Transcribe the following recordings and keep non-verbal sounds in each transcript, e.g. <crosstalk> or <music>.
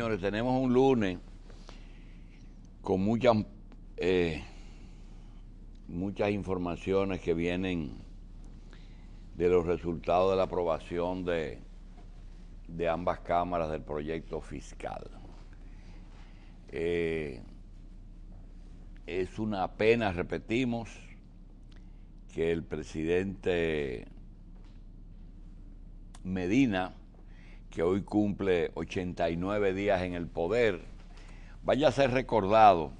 señores, tenemos un lunes con eh, muchas, informaciones que vienen de los resultados de la aprobación de, ambas cámaras del proyecto fiscal. Eh, es una pena, repetimos, que el presidente Medina que hoy cumple 89 días en el poder, vaya a ser recordado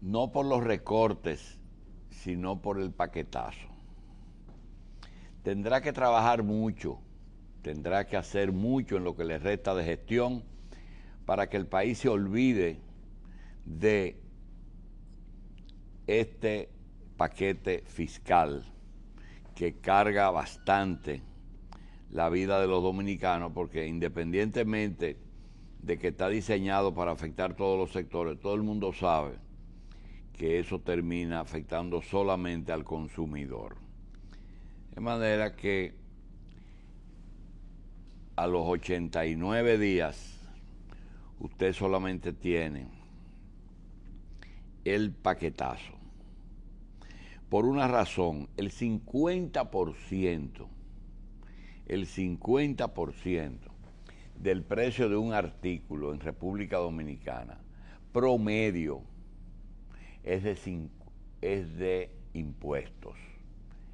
no por los recortes, sino por el paquetazo. Tendrá que trabajar mucho, tendrá que hacer mucho en lo que le resta de gestión para que el país se olvide de este paquete fiscal que carga bastante la vida de los dominicanos, porque independientemente de que está diseñado para afectar todos los sectores, todo el mundo sabe que eso termina afectando solamente al consumidor. De manera que a los 89 días usted solamente tiene el paquetazo. Por una razón, el 50% el 50% del precio de un artículo en República Dominicana promedio es de, es de impuestos.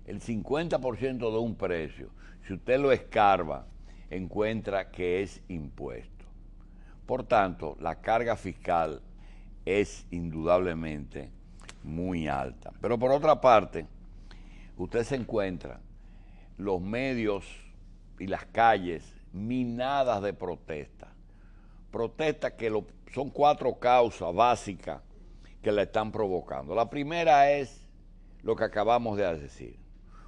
El 50% de un precio, si usted lo escarba, encuentra que es impuesto. Por tanto, la carga fiscal es indudablemente muy alta. Pero por otra parte, usted se encuentra los medios y las calles minadas de protestas. Protestas que lo, son cuatro causas básicas que la están provocando. La primera es lo que acabamos de decir.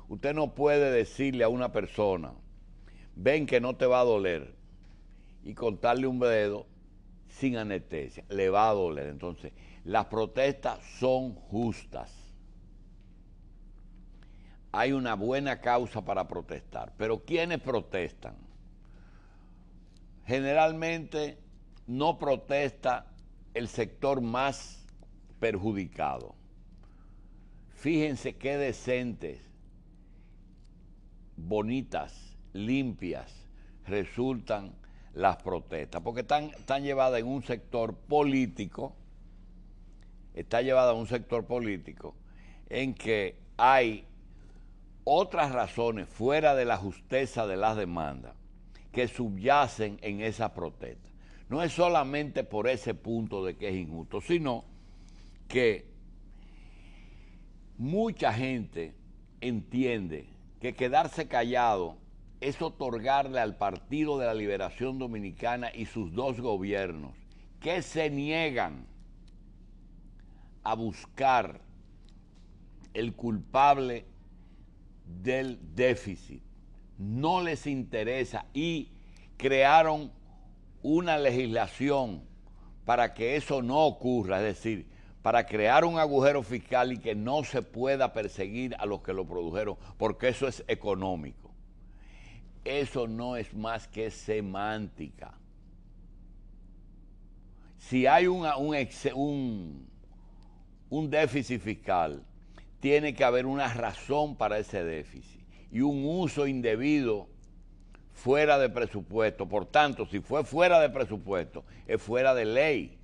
Usted no puede decirle a una persona, ven que no te va a doler, y contarle un dedo sin anestesia. Le va a doler. Entonces, las protestas son justas hay una buena causa para protestar. Pero ¿quiénes protestan? Generalmente no protesta el sector más perjudicado. Fíjense qué decentes, bonitas, limpias resultan las protestas, porque están, llevadas en un sector político, está llevada a un sector político en que hay otras razones fuera de la justeza de las demandas que subyacen en esa protesta. No es solamente por ese punto de que es injusto, sino que mucha gente entiende que quedarse callado es otorgarle al Partido de la Liberación Dominicana y sus dos gobiernos que se niegan a buscar el culpable del déficit. No les interesa y crearon una legislación para que eso no ocurra, es decir, para crear un agujero fiscal y que no se pueda perseguir a los que lo produjeron, porque eso es económico. Eso no es más que semántica. Si hay un, un, un déficit fiscal, tiene que haber una razón para ese déficit y un uso indebido fuera de presupuesto. Por tanto, si fue fuera de presupuesto, es fuera de ley.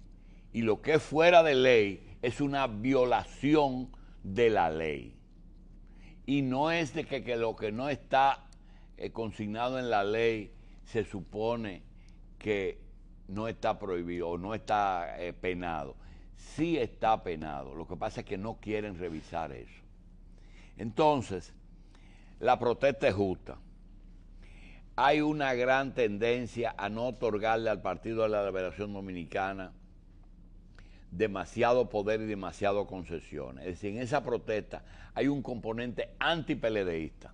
Y lo que es fuera de ley es una violación de la ley. Y no es de que, lo que no está eh, consignado en la ley se supone que no está prohibido o no está eh, penado, sí está penado. Lo que pasa es que no quieren revisar eso. Entonces, la protesta es justa. Hay una gran tendencia a no otorgarle al Partido de la Liberación Dominicana demasiado poder y demasiado concesiones. Es decir, en esa protesta hay un componente antipeledeísta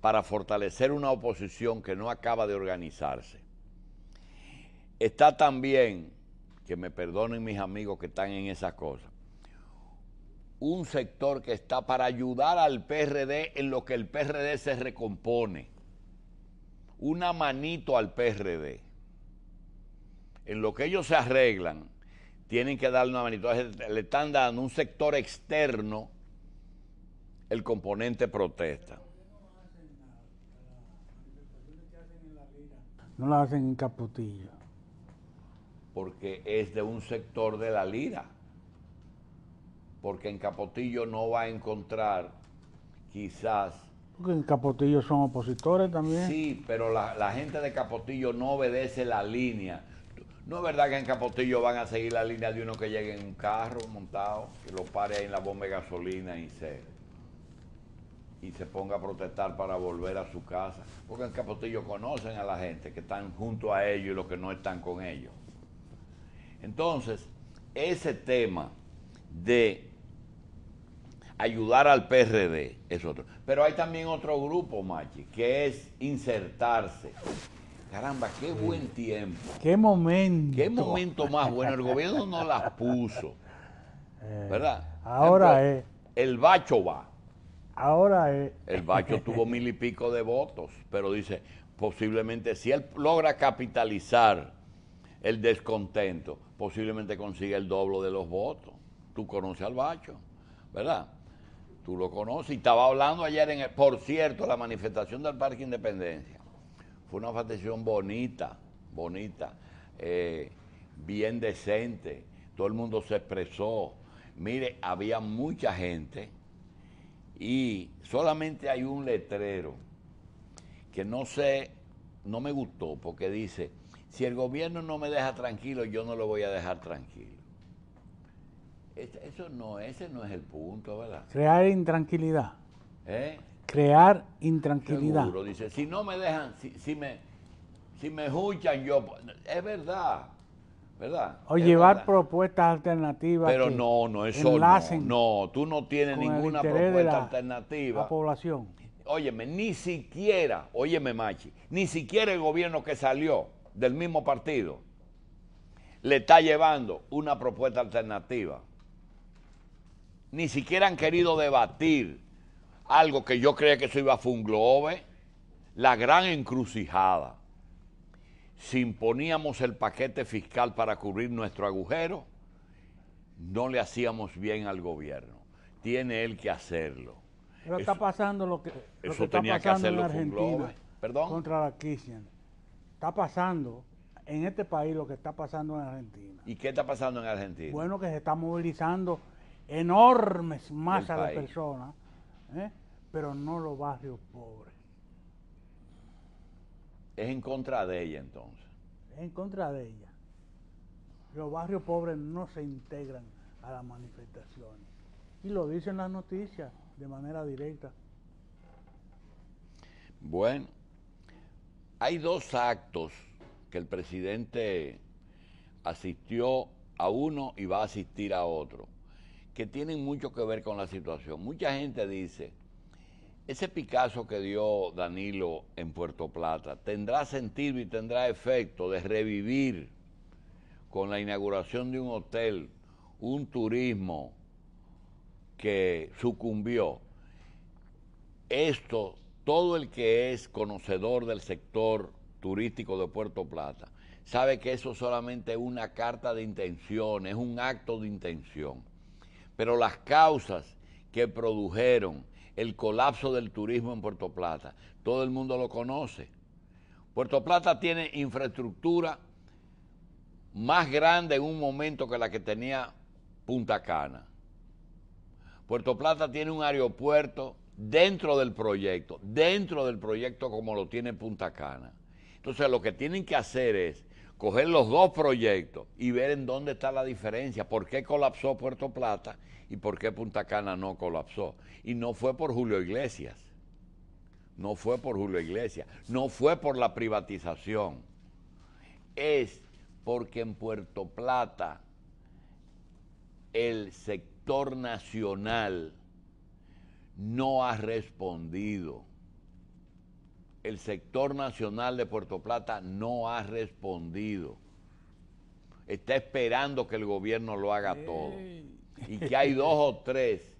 para fortalecer una oposición que no acaba de organizarse. Está también que me perdonen mis amigos que están en esa cosas, un sector que está para ayudar al PRD en lo que el PRD se recompone. Una manito al PRD. En lo que ellos se arreglan, tienen que darle una manito. Le están dando un sector externo el componente protesta. No la hacen en caputillo porque es de un sector de la lira. Porque en Capotillo no va a encontrar quizás... Porque en Capotillo son opositores también. Sí, pero la, gente de Capotillo no obedece la línea. No es verdad que en Capotillo van a seguir la línea de uno que llegue en un carro montado, que lo pare ahí en la bomba de gasolina y se, y se ponga a protestar para volver a su casa. Porque en Capotillo conocen a la gente que están junto a ellos y los que no están con ellos. Entonces, ese tema de ayudar al PRD es otro. Pero hay también otro grupo, Machi, que es insertarse. Caramba, qué buen tiempo. Qué momento. Qué momento más bueno. El gobierno no las puso. Eh, ¿Verdad? Ahora es. El Bacho va. Ahora es. El Bacho tuvo mil y pico de votos, pero dice, posiblemente si él logra capitalizar el descontento, posiblemente consiga el doble de los votos. Tú conoces al Bacho, ¿verdad? Tú lo conoces. Y estaba hablando ayer, en el, por cierto, la manifestación del Parque Independencia. Fue una manifestación bonita, bonita, eh, bien decente. Todo el mundo se expresó. Mire, había mucha gente y solamente hay un letrero que no sé, no me gustó porque dice, si el gobierno no me deja tranquilo, yo no lo voy a dejar tranquilo. Eso no, ese no es el punto, ¿verdad? Crear intranquilidad. ¿Eh? Crear intranquilidad. Seguro, dice, si no me dejan, si, me si me escuchan yo, es verdad, ¿verdad? O llevar propuestas alternativas. Pero no, no, eso no, tú no tienes ninguna propuesta alternativa. La población. Óyeme, ni siquiera, óyeme Machi, ni siquiera el gobierno que salió del mismo partido le está llevando una propuesta alternativa. Ni siquiera han querido debatir algo que yo creía que eso iba a funglobe, la gran encrucijada. Si imponíamos el paquete fiscal para cubrir nuestro agujero, no le hacíamos bien al gobierno. Tiene él que hacerlo. Pero está pasando lo que, eso tenía que hacer en Argentina. Contra la está pasando en este país lo que está pasando en Argentina. ¿Y qué está pasando en Argentina? Bueno, que se está movilizando enormes masas de personas, ¿eh? pero no los barrios pobres. Es en contra de ella entonces. Es en contra de ella. Los barrios pobres no se integran a las manifestaciones. Y lo dicen las noticias de manera directa. Bueno. Hay dos actos que el presidente asistió a uno y va a asistir a otro, que tienen mucho que ver con la situación. Mucha gente dice, ese Picasso que dio Danilo en Puerto Plata tendrá sentido y tendrá efecto de revivir con la inauguración de un hotel, un turismo que sucumbió. Esto todo el que es conocedor del sector turístico de Puerto Plata sabe que eso solamente es una carta de intención, es un acto de intención. Pero las causas que produjeron el colapso del turismo en Puerto Plata, todo el mundo lo conoce. Puerto Plata tiene infraestructura más grande en un momento que la que tenía Punta Cana. Puerto Plata tiene un aeropuerto dentro del proyecto, dentro del proyecto como lo tiene Punta Cana. Entonces lo que tienen que hacer es coger los dos proyectos y ver en dónde está la diferencia, por qué colapsó Puerto Plata y por qué Punta Cana no colapsó. Y no fue por Julio Iglesias, no fue por Julio Iglesias, no fue por la privatización, es porque en Puerto Plata el sector nacional no ha respondido. El sector nacional de Puerto Plata no ha respondido. Está esperando que el gobierno lo haga todo. <laughs> Y que hay dos o tres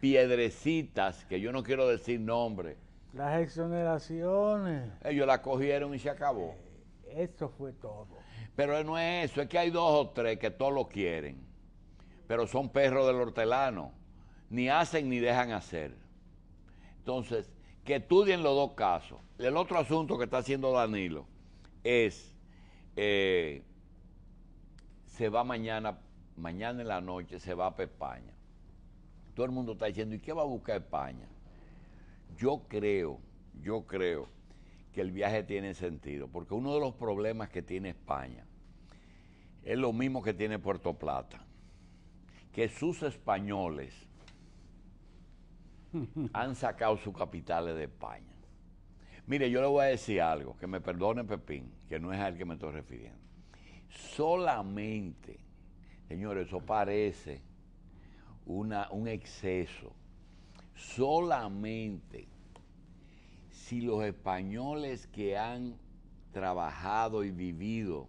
piedrecitas, que yo no quiero decir nombre. Las exoneraciones. Ellos la cogieron y se acabó. Eh, eso fue todo. Pero no es eso, es que hay dos o tres que todos lo quieren, pero son perros del hortelano, ni hacen ni dejan hacer. Entonces, que estudien los dos casos. El otro asunto que está haciendo Danilo es, eh, se va mañana, mañana en la noche, se va para España. Todo el mundo está diciendo, ¿y qué va a buscar España? Yo creo, yo creo que el viaje tiene sentido, porque uno de los problemas que tiene España es lo mismo que tiene Puerto Plata, que sus españoles, han sacado sus capitales de España. Mire, yo le voy a decir algo, que me perdone Pepín, que no es al que me estoy refiriendo. Solamente, señores, eso parece una, un exceso. Solamente si los españoles que han trabajado y vivido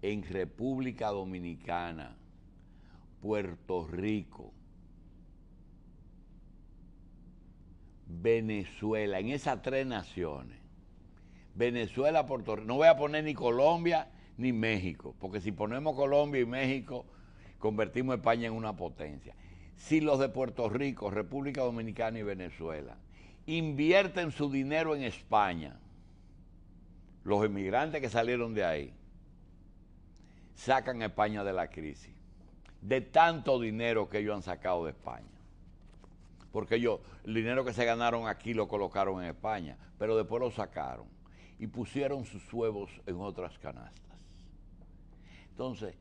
en República Dominicana, Puerto Rico, Venezuela, en esas tres naciones. Venezuela, Puerto Rico. No voy a poner ni Colombia ni México, porque si ponemos Colombia y México, convertimos España en una potencia. Si los de Puerto Rico, República Dominicana y Venezuela invierten su dinero en España, los inmigrantes que salieron de ahí, sacan a España de la crisis, de tanto dinero que ellos han sacado de España porque yo, el dinero que se ganaron aquí lo colocaron en España, pero después lo sacaron y pusieron sus huevos en otras canastas. Entonces,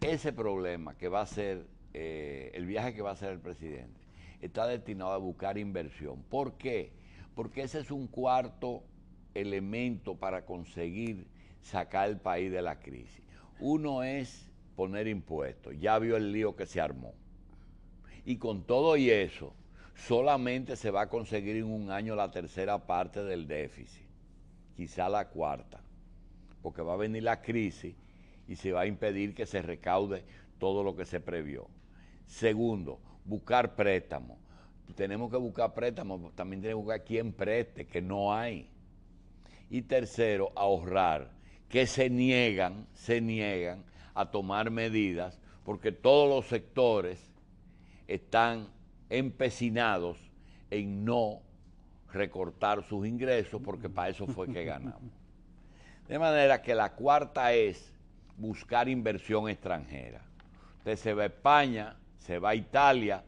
ese problema que va a ser, eh, el viaje que va a hacer el presidente, está destinado a buscar inversión. ¿Por qué? Porque ese es un cuarto elemento para conseguir sacar el país de la crisis. Uno es poner impuestos. Ya vio el lío que se armó. Y con todo y eso, solamente se va a conseguir en un año la tercera parte del déficit, quizá la cuarta, porque va a venir la crisis y se va a impedir que se recaude todo lo que se previó. Segundo, buscar préstamos. Tenemos que buscar préstamos, también tenemos que buscar quién preste, que no hay. Y tercero, ahorrar, que se niegan, se niegan a tomar medidas porque todos los sectores están empecinados en no recortar sus ingresos porque para eso fue que ganamos. De manera que la cuarta es buscar inversión extranjera. Usted se va a España, se va a Italia,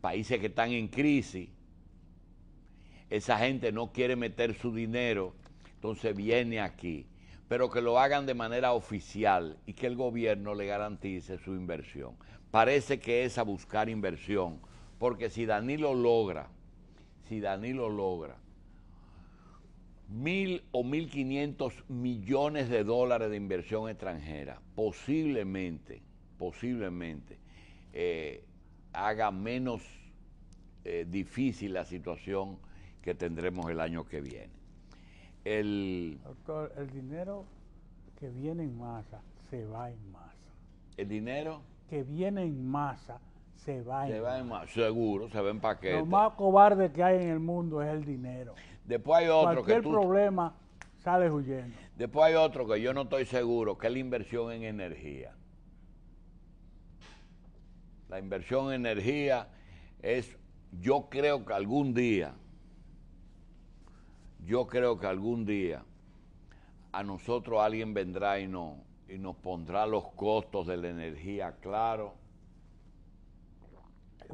países que están en crisis. Esa gente no quiere meter su dinero, entonces viene aquí. Pero que lo hagan de manera oficial y que el gobierno le garantice su inversión. Parece que es a buscar inversión porque si Danilo logra, si Danilo logra mil o mil quinientos millones de dólares de inversión extranjera, posiblemente, posiblemente eh, haga menos eh, difícil la situación que tendremos el año que viene. El, Doctor, el dinero que viene en masa se va en masa. ¿El dinero? Que viene en masa se va más, seguro, se ven Lo más cobarde que hay en el mundo es el dinero. Después hay otro que problema sales huyendo. Después hay otro que yo no estoy seguro, que es la inversión en energía. La inversión en energía es, yo creo que algún día, yo creo que algún día a nosotros alguien vendrá y, y nos pondrá los costos de la energía claro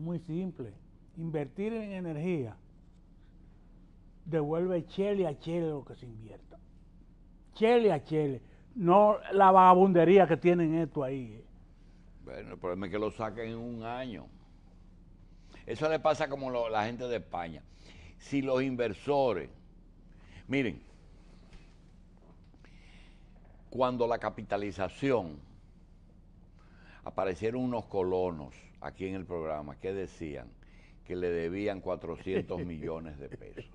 muy simple. Invertir en energía devuelve chele a chele lo que se invierta. Chele a chele. No la vagabundería que tienen esto ahí. Eh. Bueno, el problema es que lo saquen en un año. Eso le pasa como la gente de España. Si los inversores, miren, cuando la capitalización aparecieron unos colonos aquí en el programa que decían que le debían 400 <laughs> millones de pesos.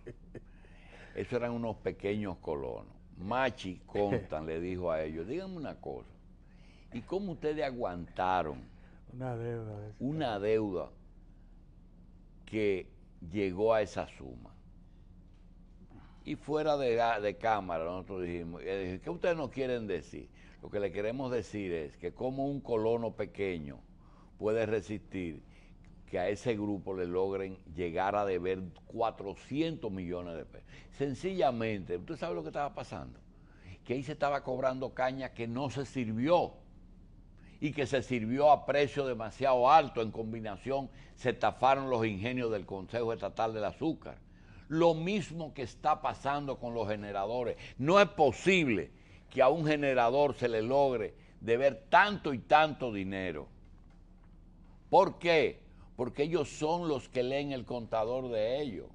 Eso eran unos pequeños colonos. Machi Contan le dijo a ellos, díganme una cosa, ¿y cómo ustedes aguantaron una deuda, que llegó a esa suma? Y fuera de, de cámara nosotros dijimos, eh, ¿qué ustedes no quieren decir? Lo que le queremos decir es que como un colono pequeño puede resistir que a ese grupo le logren llegar a deber 400 millones de pesos. Sencillamente, ¿usted sabe lo que estaba pasando? Que ahí se estaba cobrando caña que no se sirvió y que se sirvió a precio demasiado alto. En combinación, se estafaron los ingenios del Consejo Estatal del Azúcar. Lo mismo que está pasando con los generadores. No es posible que a un generador se le logre deber tanto y tanto dinero. ¿Por qué? Porque ellos son los que leen el contador de ellos.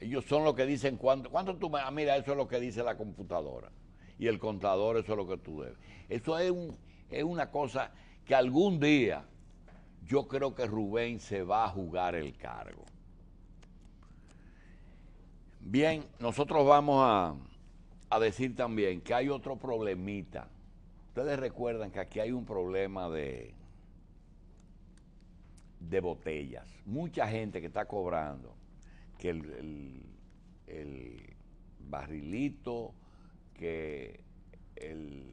Ellos son los que dicen cuánto, cuánto tú Ah, mira, eso es lo que dice la computadora. Y el contador, eso es lo que tú debes. Eso es, una cosa que algún día yo creo que Rubén se va a jugar el cargo. Bien, nosotros vamos a decir también que hay otro problemita. Ustedes recuerdan que aquí hay un problema de, de botellas. Mucha gente que está cobrando que el, barrilito, que el.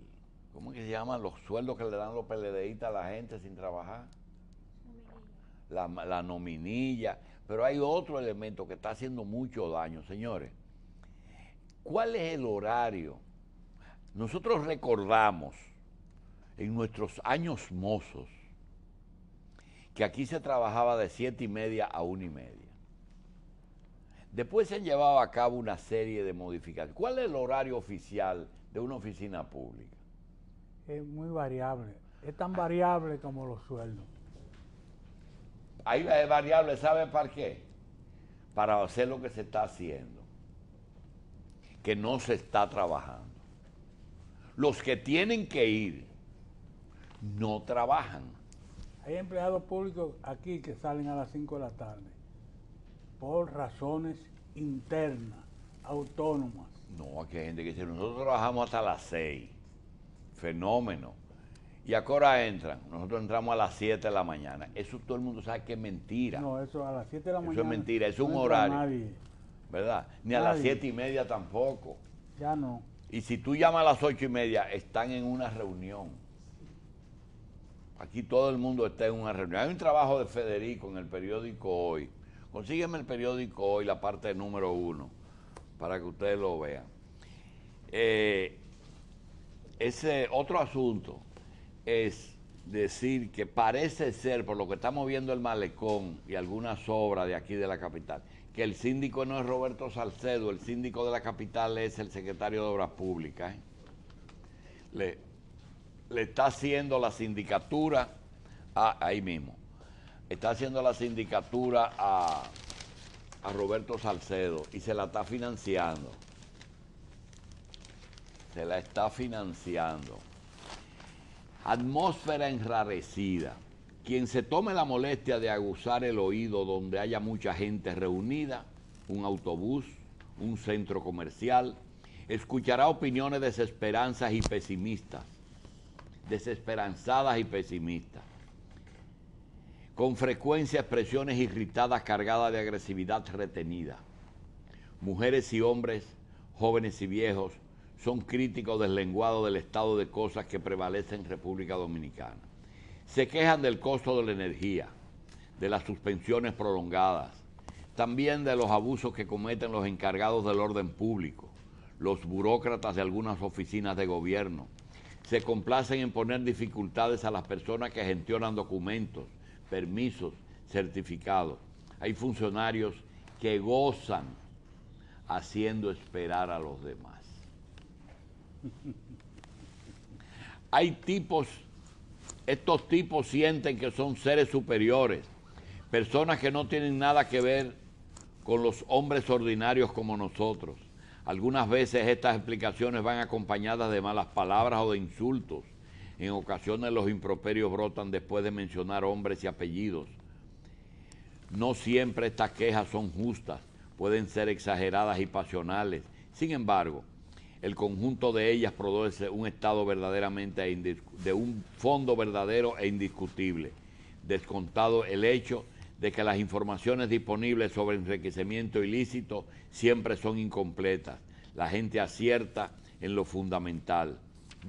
¿Cómo que se llaman los sueldos que le dan los PLDistas a la gente sin trabajar? la nominilla. Pero hay otro elemento que está haciendo mucho daño, señores. ¿Cuál es el horario? Nosotros recordamos en nuestros años mozos que aquí se trabajaba de siete y media a una y media. Después se llevaba a cabo una serie de modificaciones. ¿Cuál es el horario oficial de una oficina pública? Es muy variable. Es tan variable como los sueldos. Ahí es variable, ¿sabe para qué? Para hacer lo que se está haciendo, que no se está trabajando. Los que tienen que ir no trabajan hay empleados públicos aquí que salen a las 5 de la tarde por razones internas, autónomas. No, aquí hay gente que dice, nosotros trabajamos hasta las 6. Fenómeno. ¿Y a qué entran? Nosotros entramos a las 7 de la mañana. Eso todo el mundo sabe que es mentira. No, eso a las 7 de la mañana. Eso es mentira, es un horario. ¿Verdad? Ni a las 7 y media tampoco. Ya no. Y si tú llamas a las 8 y media, están en una reunión. Aquí todo el mundo está en una reunión. Hay un trabajo de Federico en el periódico hoy. Consígueme el periódico hoy, la parte número uno, para que ustedes lo vean. Eh, ese otro asunto es decir que parece ser, por lo que estamos viendo el malecón y algunas obras de aquí de la capital, que el síndico no es Roberto Salcedo, el síndico de la capital es el secretario de Obras Públicas. ¿eh? Le, le está haciendo la sindicatura a, ahí mismo. Está haciendo la sindicatura a, Roberto Salcedo y se la está financiando. Se la está financiando. Atmósfera enrarecida. Quien se tome la molestia de aguzar el oído donde haya mucha gente reunida, un autobús, un centro comercial, escuchará opiniones desesperanzas y pesimistas desesperanzadas y pesimistas. Con frecuencia expresiones irritadas cargadas de agresividad retenida. Mujeres y hombres, jóvenes y viejos, son críticos deslenguados del estado de cosas que prevalece en República Dominicana. Se quejan del costo de la energía, de las suspensiones prolongadas, también de los abusos que cometen los encargados del orden público, los burócratas de algunas oficinas de gobierno, se complacen en poner dificultades a las personas que gestionan documentos, permisos, certificados. Hay funcionarios que gozan haciendo esperar a los demás. <laughs> Hay tipos, estos tipos sienten que son seres superiores, personas que no tienen nada que ver con los hombres ordinarios como nosotros. Algunas veces estas explicaciones van acompañadas de malas palabras o de insultos. En ocasiones los improperios brotan después de mencionar hombres y apellidos. No siempre estas quejas son justas, pueden ser exageradas y pasionales. Sin embargo, el conjunto de ellas produce un estado verdaderamente de un fondo verdadero e indiscutible, descontado el hecho de que las informaciones disponibles sobre enriquecimiento ilícito siempre son incompletas. La gente acierta en lo fundamental.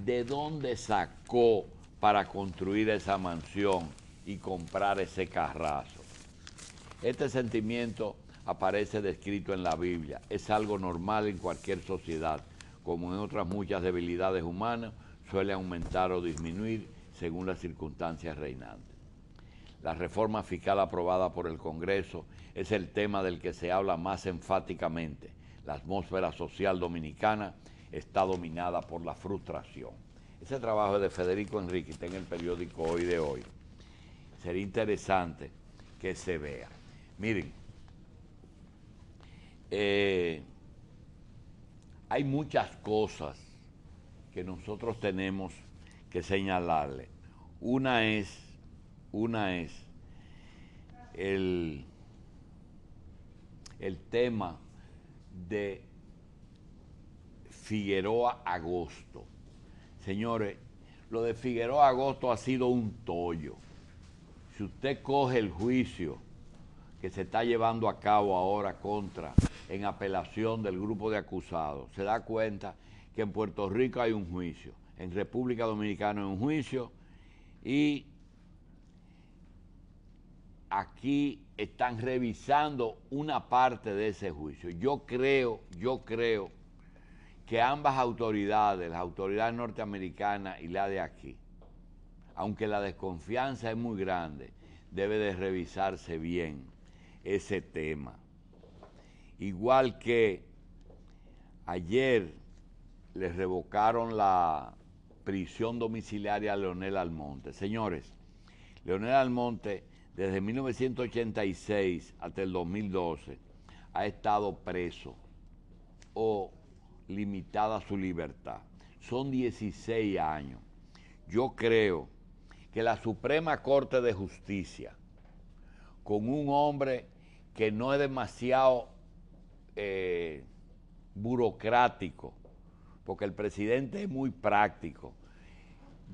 ¿De dónde sacó para construir esa mansión y comprar ese carrazo? Este sentimiento aparece descrito en la Biblia. Es algo normal en cualquier sociedad. Como en otras muchas debilidades humanas, suele aumentar o disminuir según las circunstancias reinantes la reforma fiscal aprobada por el Congreso es el tema del que se habla más enfáticamente. La atmósfera social dominicana está dominada por la frustración. Ese trabajo de Federico Enrique está en el periódico Hoy de Hoy. Sería interesante que se vea. Miren, eh, hay muchas cosas que nosotros tenemos que señalarle. Una es una es el, el tema de Figueroa Agosto. Señores, lo de Figueroa Agosto ha sido un tollo. Si usted coge el juicio que se está llevando a cabo ahora contra, en apelación del grupo de acusados, se da cuenta que en Puerto Rico hay un juicio, en República Dominicana hay un juicio y aquí están revisando una parte de ese juicio. Yo creo, yo creo que ambas autoridades, las autoridades norteamericanas y la de aquí, aunque la desconfianza es muy grande, debe de revisarse bien ese tema. Igual que ayer le revocaron la prisión domiciliaria a Leonel Almonte. Señores, Leonel Almonte desde 1986 hasta el 2012 ha estado preso o limitada su libertad. Son 16 años. Yo creo que la Suprema Corte de Justicia, con un hombre que no es demasiado eh, burocrático, porque el presidente es muy práctico,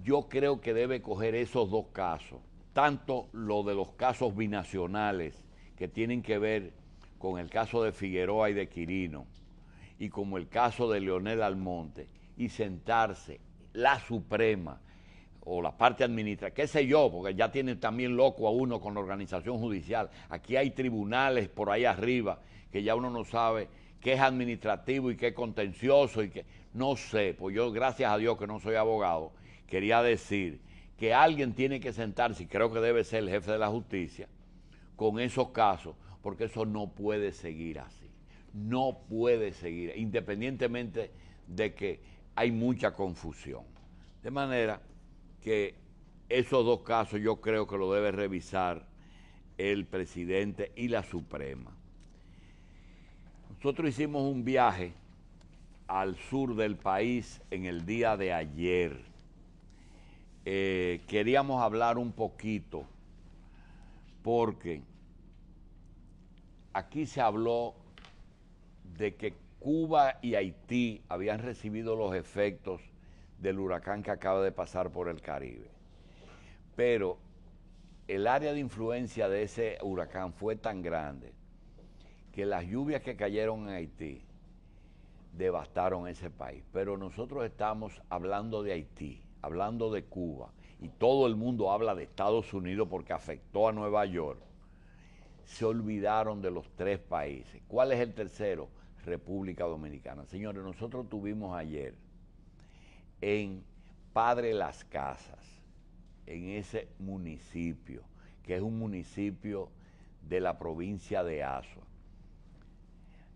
yo creo que debe coger esos dos casos tanto lo de los casos binacionales que tienen que ver con el caso de Figueroa y de Quirino, y como el caso de Leonel Almonte, y sentarse la Suprema o la parte administrativa, qué sé yo, porque ya tiene también loco a uno con la organización judicial. Aquí hay tribunales por ahí arriba que ya uno no sabe qué es administrativo y qué es contencioso y que No sé, pues yo gracias a Dios que no soy abogado, quería decir que alguien tiene que sentarse, y creo que debe ser el jefe de la justicia, con esos casos, porque eso no puede seguir así. No puede seguir, independientemente de que hay mucha confusión. De manera que esos dos casos yo creo que lo debe revisar el presidente y la Suprema. Nosotros hicimos un viaje al sur del país en el día de ayer eh, queríamos hablar un poquito, porque aquí se habló de que Cuba y Haití habían recibido los efectos del huracán que acaba de pasar por el Caribe. Pero el área de influencia de ese huracán fue tan grande que las lluvias que cayeron en Haití devastaron ese país. Pero nosotros estamos hablando de Haití hablando de Cuba, y todo el mundo habla de Estados Unidos porque afectó a Nueva York, se olvidaron de los tres países. ¿Cuál es el tercero? República Dominicana. Señores, nosotros tuvimos ayer en Padre Las Casas, en ese municipio, que es un municipio de la provincia de Asua.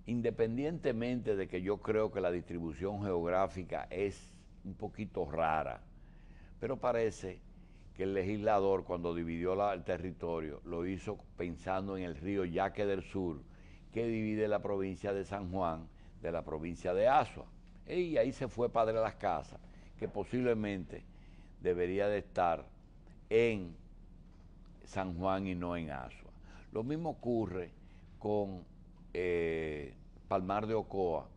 Independientemente de que yo creo que la distribución geográfica es un poquito rara, pero parece que el legislador cuando dividió el territorio lo hizo pensando en el río Yaque del Sur, que divide la provincia de San Juan de la provincia de Asua. Y ahí se fue Padre Las Casas, que posiblemente debería de estar en San Juan y no en Asua. Lo mismo ocurre con eh, Palmar de Ocoa,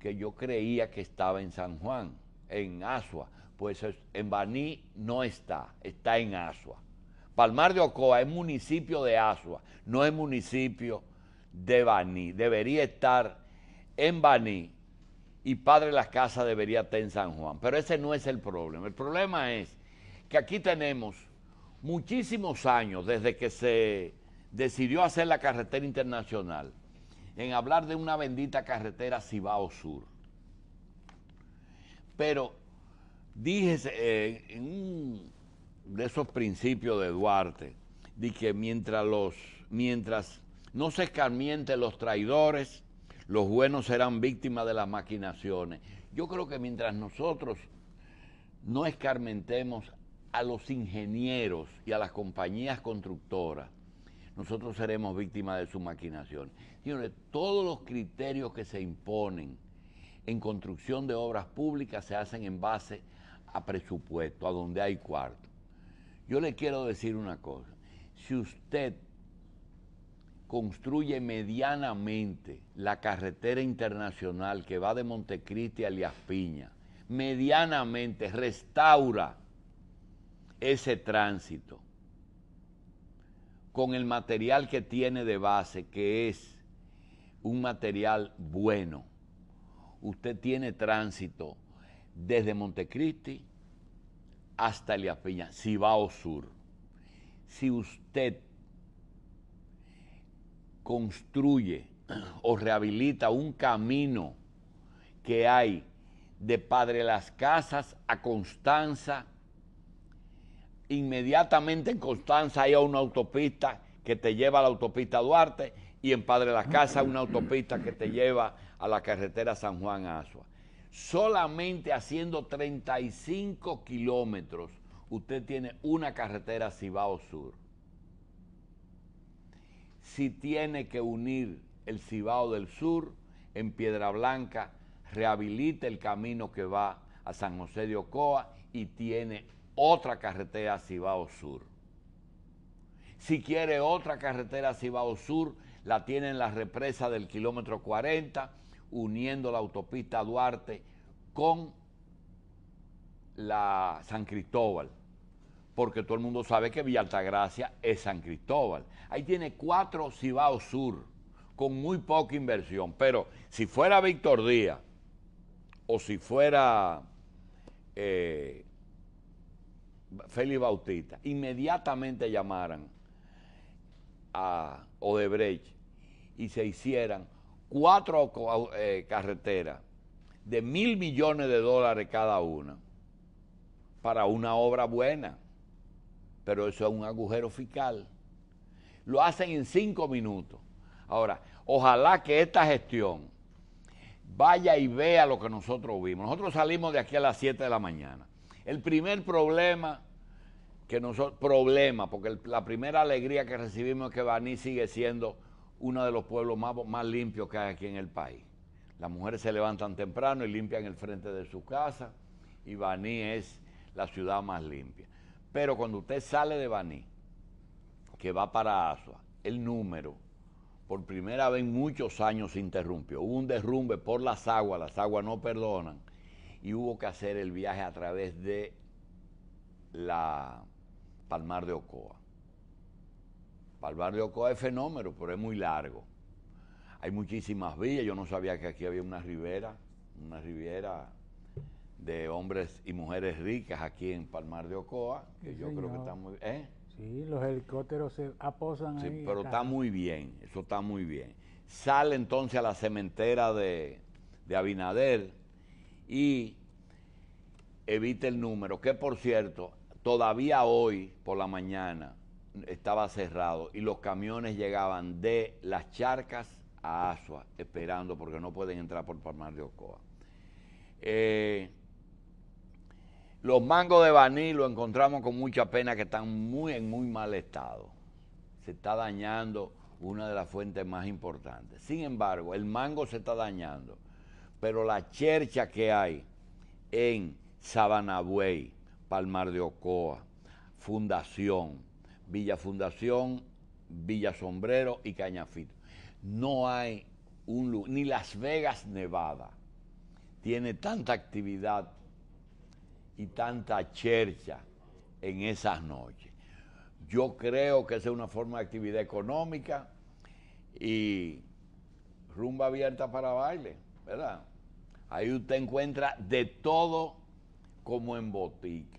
que yo creía que estaba en San Juan, en Asua, pues en Baní no está, está en Asua. Palmar de Ocoa es municipio de Asua, no es municipio de Baní. Debería estar en Baní y Padre Las Casas debería estar en San Juan. Pero ese no es el problema. El problema es que aquí tenemos muchísimos años desde que se decidió hacer la carretera internacional en hablar de una bendita carretera Cibao Sur. Pero Dije eh, en de esos principios de Duarte, di que mientras, los, mientras no se escarmienten los traidores, los buenos serán víctimas de las maquinaciones. Yo creo que mientras nosotros no escarmentemos a los ingenieros y a las compañías constructoras, nosotros seremos víctimas de sus maquinaciones. todos los criterios que se imponen en construcción de obras públicas se hacen en base a presupuesto, a donde hay cuarto. Yo le quiero decir una cosa. Si usted construye medianamente la carretera internacional que va de Montecristi a Aliaspiña, medianamente restaura ese tránsito con el material que tiene de base, que es un material bueno. Usted tiene tránsito desde Montecristi hasta Elías Piña, Cibao Sur. Si usted construye o rehabilita un camino que hay de Padre Las Casas a Constanza, inmediatamente en Constanza hay una autopista que te lleva a la autopista Duarte y en Padre Las Casas una autopista que te lleva a la carretera San Juan Asua solamente haciendo 35 kilómetros, usted tiene una carretera Cibao Sur. Si tiene que unir el Cibao del Sur en Piedra Blanca, rehabilita el camino que va a San José de Ocoa y tiene otra carretera Cibao Sur. Si quiere otra carretera Cibao Sur, la tiene en la represa del kilómetro 40 uniendo la autopista Duarte con la San Cristóbal, porque todo el mundo sabe que Villa Altagracia es San Cristóbal. Ahí tiene cuatro Cibao Sur con muy poca inversión, pero si fuera Víctor Díaz o si fuera eh, Félix Bautista, inmediatamente llamaran a Odebrecht y se hicieran cuatro eh, carreteras de mil millones de dólares cada una para una obra buena, pero eso es un agujero fiscal. Lo hacen en cinco minutos. Ahora, ojalá que esta gestión vaya y vea lo que nosotros vimos. Nosotros salimos de aquí a las 7 de la mañana. El primer problema que nosotros, problema, porque la primera alegría que recibimos es que Baní sigue siendo uno de los pueblos más, limpios que hay aquí en el país. Las mujeres se levantan temprano y limpian el frente de su casa y Baní es la ciudad más limpia. Pero cuando usted sale de Baní, que va para Asua, el número por primera vez en muchos años se interrumpió. Hubo un derrumbe por las aguas, las aguas no perdonan, y hubo que hacer el viaje a través de la Palmar de Ocoa. Palmar de Ocoa es fenómeno, pero es muy largo. Hay muchísimas vías. yo no sabía que aquí había una ribera, una ribera de hombres y mujeres ricas aquí en Palmar de Ocoa, que yo creo que está muy bien. ¿eh? Sí, los helicópteros se aposan sí, Pero está muy bien, eso está muy bien. Sale entonces a la cementera de, de Abinader y evita el número, que por cierto, todavía hoy por la mañana estaba cerrado y los camiones llegaban de las charcas a Asua esperando porque no pueden entrar por Palmar de Ocoa. Eh, los mangos de Baní lo encontramos con mucha pena que están muy en muy mal estado. Se está dañando una de las fuentes más importantes. Sin embargo, el mango se está dañando, pero la chercha que hay en Sabanabuey, Palmar de Ocoa, Fundación, Villa Fundación, Villa Sombrero y Cañafito. No hay un lugar, ni Las Vegas, Nevada, tiene tanta actividad y tanta chercha en esas noches. Yo creo que esa es una forma de actividad económica y rumba abierta para baile, ¿verdad? Ahí usted encuentra de todo como en botica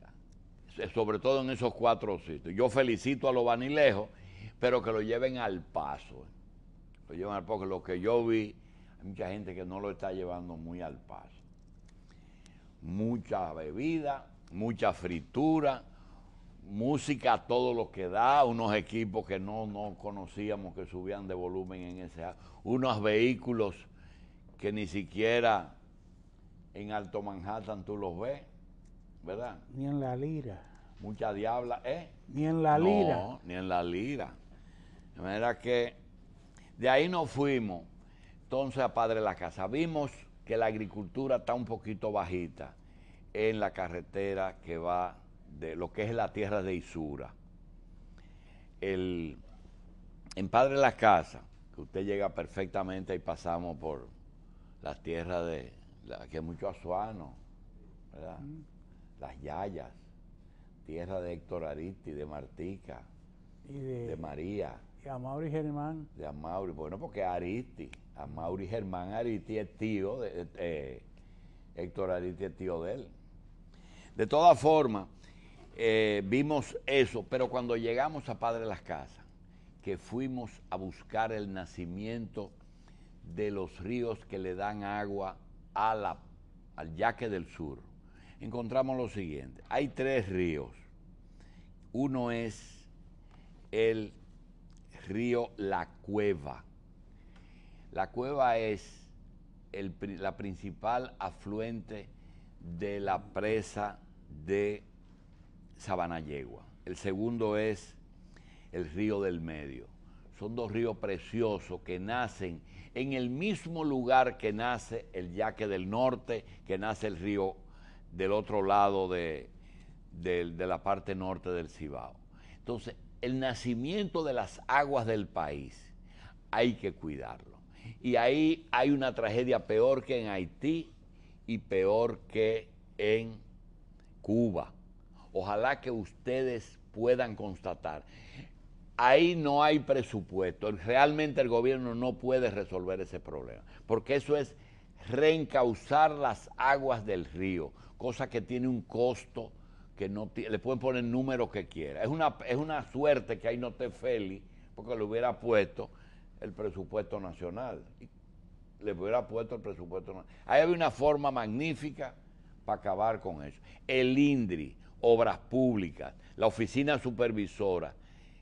eh, sobre todo en esos cuatro sitios. Yo felicito a los banilejos pero que lo lleven al paso. Lo lleven al paso, porque lo que yo vi, hay mucha gente que no lo está llevando muy al paso. Mucha bebida, mucha fritura, música a todo lo que da, unos equipos que no, no conocíamos que subían de volumen en ese, unos vehículos que ni siquiera en Alto Manhattan tú los ves ¿verdad? Ni en la lira. Mucha diabla, ¿eh? Ni en la lira. No, ni en la lira. De manera que de ahí nos fuimos. Entonces a Padre la Casa. Vimos que la agricultura está un poquito bajita en la carretera que va de lo que es la tierra de Isura. El, en Padre la Casa, que usted llega perfectamente y pasamos por la tierra de, que es mucho azuano, ¿verdad? Mm las Yayas, tierra de Héctor Aristi, de Martica, y de, María. a Mauri Germán. De Amauri, bueno, porque Aristi, Mauri Germán Aristi es tío, de, eh, eh, Héctor Aristi es tío de él. De todas formas, eh, vimos eso, pero cuando llegamos a Padre Las Casas, que fuimos a buscar el nacimiento de los ríos que le dan agua a la, al yaque del sur, encontramos lo siguiente. Hay tres ríos. Uno es el río La Cueva. La Cueva es la principal afluente de la presa de yegua El segundo es el río del Medio. Son dos ríos preciosos que nacen en el mismo lugar que nace el Yaque del Norte, que nace el río del otro lado de, la parte norte del Cibao. Entonces, el nacimiento de las aguas del país hay que cuidarlo. Y ahí hay una tragedia peor que en Haití y peor que en Cuba. Ojalá que ustedes puedan constatar. Ahí no hay presupuesto. Realmente el gobierno no puede resolver ese problema. Porque eso es reencauzar las aguas del río cosa que tiene un costo, que no le pueden poner el número que quiera. Es una, es una suerte que ahí no esté feliz porque le hubiera puesto el presupuesto nacional. Le hubiera puesto el presupuesto nacional. Ahí había una forma magnífica para acabar con eso. El INDRI, Obras Públicas, la Oficina Supervisora,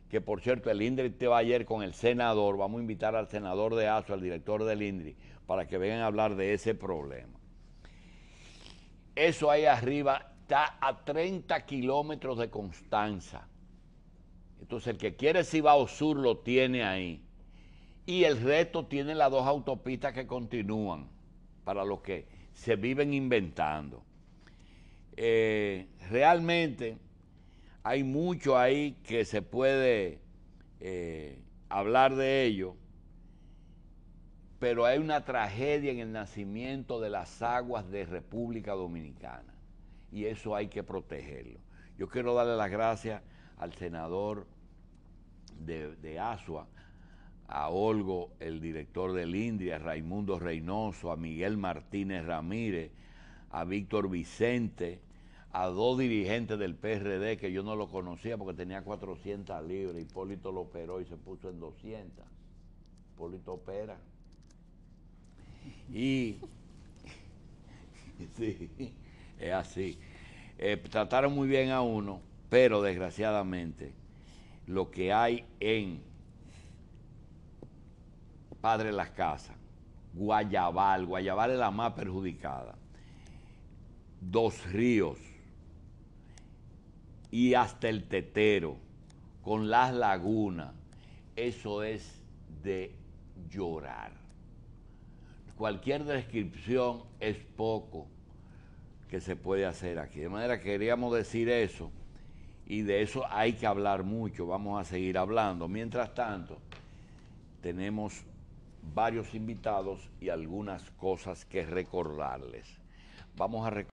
que por cierto el INDRI te va ayer con el senador, vamos a invitar al senador de ASO, al director del INDRI, para que vengan a hablar de ese problema. Eso ahí arriba está a 30 kilómetros de Constanza. Entonces el que quiere Cibao Sur lo tiene ahí. Y el resto tiene las dos autopistas que continúan para los que se viven inventando. Eh, realmente hay mucho ahí que se puede eh, hablar de ello pero hay una tragedia en el nacimiento de las aguas de República Dominicana y eso hay que protegerlo. Yo quiero darle las gracias al senador de, Asua, a Olgo, el director del INDIA, a Raimundo Reynoso, a Miguel Martínez Ramírez, a Víctor Vicente, a dos dirigentes del PRD que yo no lo conocía porque tenía 400 libras, Hipólito lo operó y se puso en 200. Hipólito opera. Y sí, es así. Eh, trataron muy bien a uno, pero desgraciadamente lo que hay en Padre Las Casas, Guayabal, Guayabal es la más perjudicada, Dos Ríos y hasta el Tetero, con las lagunas, eso es de llorar cualquier descripción es poco que se puede hacer aquí. De manera que queríamos decir eso y de eso hay que hablar mucho, vamos a seguir hablando. Mientras tanto, tenemos varios invitados y algunas cosas que recordarles. Vamos a